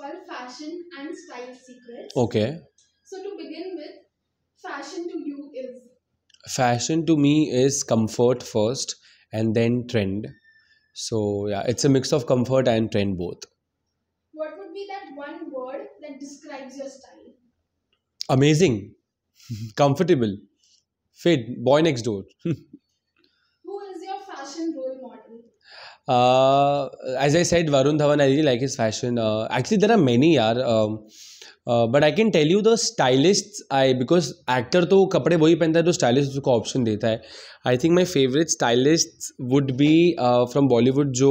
called Fashion and Style Secrets. Okay. So to begin with, fashion to you is? Fashion to me is comfort first and then trend. So yeah, it's a mix of comfort and trend both. What would be that one word that describes your style? Amazing, comfortable, fit, boy next door. Who is your fashion as uh, I said, Varun Dhawan I really like his fashion. Uh, actually, there are many, yaar. But I can tell you the stylist I because actor तो कपड़े वही पहनता है जो stylist उसको option देता है I think my favourite stylist would be from Bollywood जो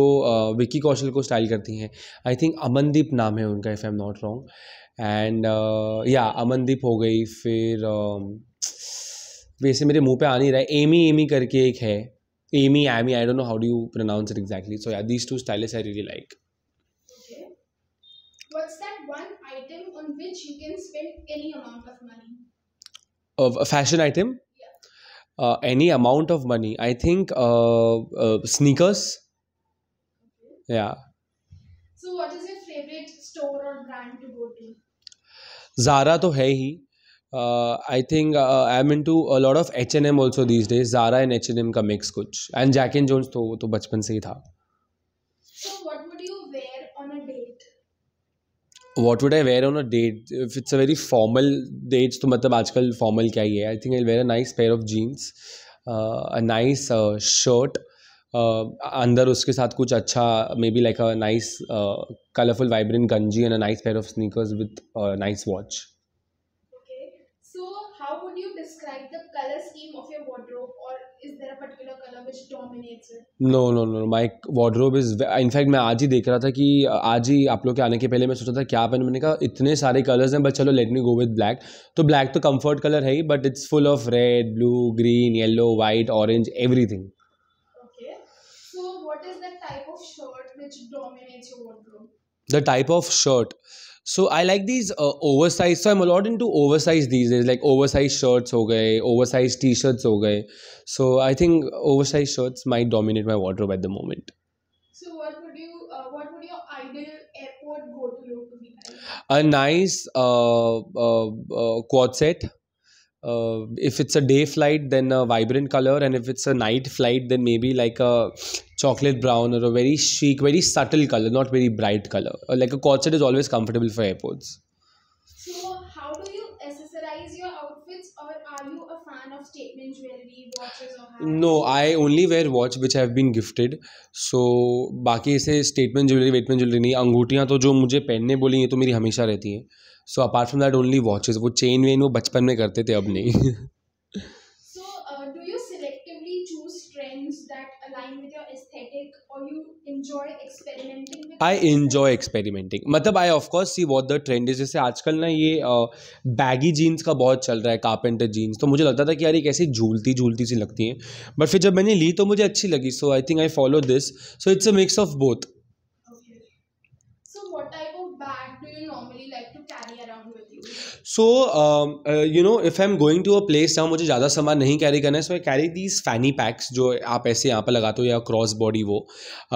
विक्की uh, कौशल को स्टाइल करती हैं आई थिंक अमनदीप नाम है उनका if I am not wrong and या अमनदीप हो गई फिर um, वैसे मेरे मुंह पे आ नहीं रहा है एमी एमी करके एक है Amy, Amy, I don't know how do you pronounce it exactly. So yeah, these two stylists I really like. Okay. What's that one item on which you can spend any amount of money? Of a fashion item? Yeah. Uh, any amount of money. I think uh, uh, sneakers. Okay. Yeah. So what is your favorite store or brand to go to? Zara तो है ही I think I mean to a lot of H N M also these days Zara and H N M का mix कुछ and Jack and Jones तो वो तो बचपन से ही था what would I wear on a date if it's a very formal date तो मतलब आजकल फॉर्मल क्या ही है I think I wear a nice pair of jeans a nice shirt अंदर उसके साथ कुछ अच्छा may be like a nice colourful vibrant गंजी and a nice pair of sneakers with nice watch no no no my wardrobe is in fact मैं आज ही देख रहा था कि आज ही आप लोग के आने के पहले मैं सोचा था क्या पहन मैंने कहा इतने सारे कलर्स हैं बट चलो let me go with black तो ब्लैक तो कंफर्ट कलर है ही but it's full of red blue green yellow white orange everything the type of shirt so i like these uh, oversized so i'm a lot into oversized these days like oversized shirts ho gaye oversized t-shirts ho gaye so i think oversized shirts might dominate my wardrobe at the moment So what would you uh, what would your ideal airport go to look like? a nice uh, uh, uh, quad set uh, if it's a day flight then a vibrant color and if it's a night flight then maybe like a chocolate brown or a very chic very subtle color not very bright color or like a corset is always comfortable for airports so how do you accessorize your outfits or are you a fan of statement jewelry watches or hats? no i only wear watch which i have been gifted so बाकी ऐसे statement jewelry वेटमेंट jewelry nahi अंगूठियाँ to jo mujhe पहनने boli hai to meri hamesha rehti hai so apart from that only watches वो chain वेन वो बचपन में करते थे अब नहीं आई इन्जॉय एक्सपेरिमेंटिंग मतलब I of course see what the trend is जैसे आजकल ना ये बैगी जीन्स का बहुत चल रहा है कार्पेंटर जीन्स तो मुझे लगता था कि यार ये कैसी झूलती झूलती सी लगती हैं बट फिर जब मैंने ली तो मुझे अच्छी लगी so I think I follow this so it's a mix of both so you know if I am going to a place जहाँ मुझे ज़्यादा सामान नहीं कैरी करना है so I carry these fanny packs जो आप ऐसे यहाँ पर लगाते हो या क्रॉस बॉडी वो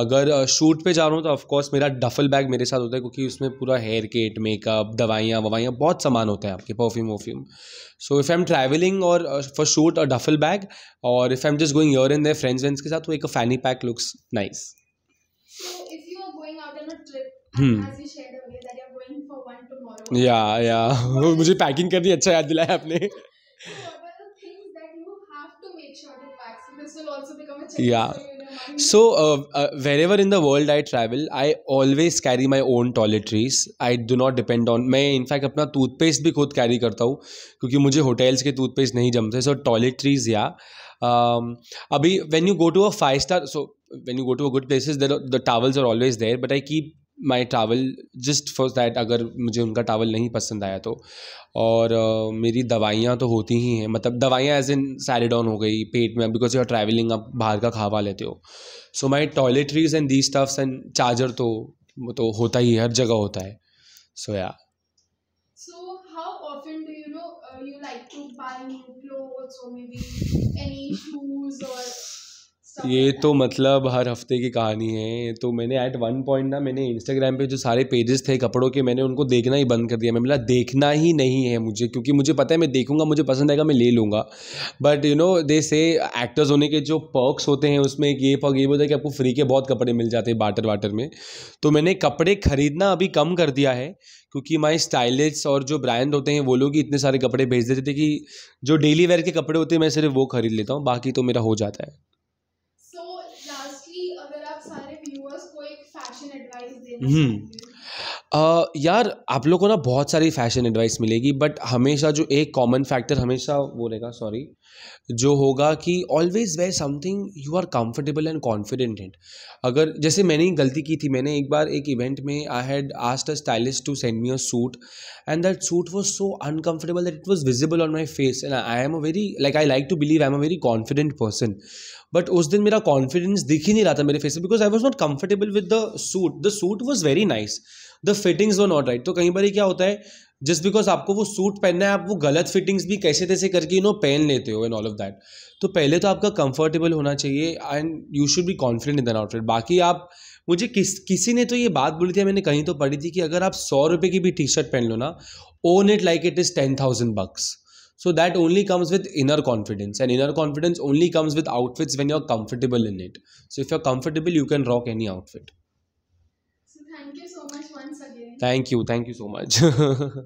अगर शूट uh, पे जा रहा हूँ तो ऑफकोर्स मेरा डफल बैग मेरे साथ होता है क्योंकि उसमें पूरा हेयर केट मेकअप दवाइयाँ ववाइयाँ बहुत सामान होता है आपके परफ्यूम वर्फ्यूम so if I am travelling और for shoot a duffel bag और if I am just going your in there friends वेंड्स के साथ तो एक fanny pack looks nice nice. Yeah या hmm. मुझे पैकिंग दी अच्छा याद दिलाया आपने या so wherever in the world I travel I always carry my own own I do not depend on मैं इनफैक्ट अपना टूथपेस्ट भी खुद कैरी करता हूँ क्योंकि मुझे होटल्स के टूथपेस्ट नहीं जमते सो टॉयलेट्रीज या Um, अभी abhi you go to a five star so when you go to a good places there the travels are always there but I keep my travel just for that अगर मुझे उनका towel नहीं पसंद आया तो और uh, मेरी दवाइयाँ तो होती ही हैं मतलब दवाइयाँ एज इन सैलिडॉन हो गई पेट में बिकॉज यू आर ट्रैवलिंग आप बाहर का खावा लेते हो so my toiletries and the stuffs and charger तो तो होता ही हर जगह होता है सो या So maybe any shoes or ये तो मतलब हर हफ्ते की कहानी है तो मैंने एट वन पॉइंट ना मैंने इंस्टाग्राम पे जो सारे पेजेस थे कपड़ों के मैंने उनको देखना ही बंद कर दिया मैं बोला देखना ही नहीं है मुझे क्योंकि मुझे पता है मैं देखूंगा मुझे पसंद आएगा मैं ले लूँगा बट यू नो दे से एक्टर्स होने के जो पर्क्स होते हैं उसमें एक ये पर्क ये बोलता है कि आपको फ्री के बहुत कपड़े मिल जाते हैं बाटर वाटर में तो मैंने कपड़े खरीदना अभी कम कर दिया है क्योंकि माई स्टाइलिस्ट और जो ब्रांड होते हैं वो लोग ही इतने सारे कपड़े भेज देते थे कि जो डेली वेयर के कपड़े होते हैं मैं सिर्फ वो खरीद लेता हूँ बाकी तो मेरा हो जाता है 嗯。Uh, यार आप लोगों को ना बहुत सारी फैशन एडवाइस मिलेगी बट हमेशा जो एक कॉमन फैक्टर हमेशा वो रहेगा सॉरी जो होगा कि always way something you are comfortable and confident in अगर जैसे मैंने ही गलती की थी मैंने एक बार एक इवेंट में I had asked a stylist to send me a suit and that suit was so uncomfortable that it was visible on my face and I am a very like I like to believe I am a very confident person but उस दिन मेरा confidence दिख ही नहीं रहा था मेरे face में because I was not comfortable with the suit the suit was very nice the fittings वो नॉट राइट तो कहीं पर ही क्या होता है जस्ट बिकॉज आपको वो सूट पहनना है आप वो गलत फिटिंग्स भी कैसे तैसे करके यू नो पहन लेते हो एंड ऑल ऑफ दैट तो पहले तो आपका कंफर्टेबल होना चाहिए and you should be confident in than outfit बाकी आप मुझे किस किसी ने तो ये बात बोली थी मैंने कहीं तो पढ़ी थी कि अगर आप सौ रुपये की भी टी शर्ट पहन लो ना own it like it is ten thousand bucks only comes with inner confidence and inner confidence only comes with outfits when you are comfortable in it so if you are comfortable you can rock any outfit Thank you so much once again. Thank you. Thank you so much.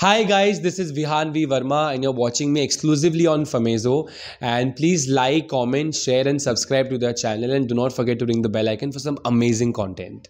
Hi guys, this is Vihan V Verma and you're watching me exclusively on Famezo and please like, comment, share and subscribe to the channel and do not forget to ring the bell icon for some amazing content.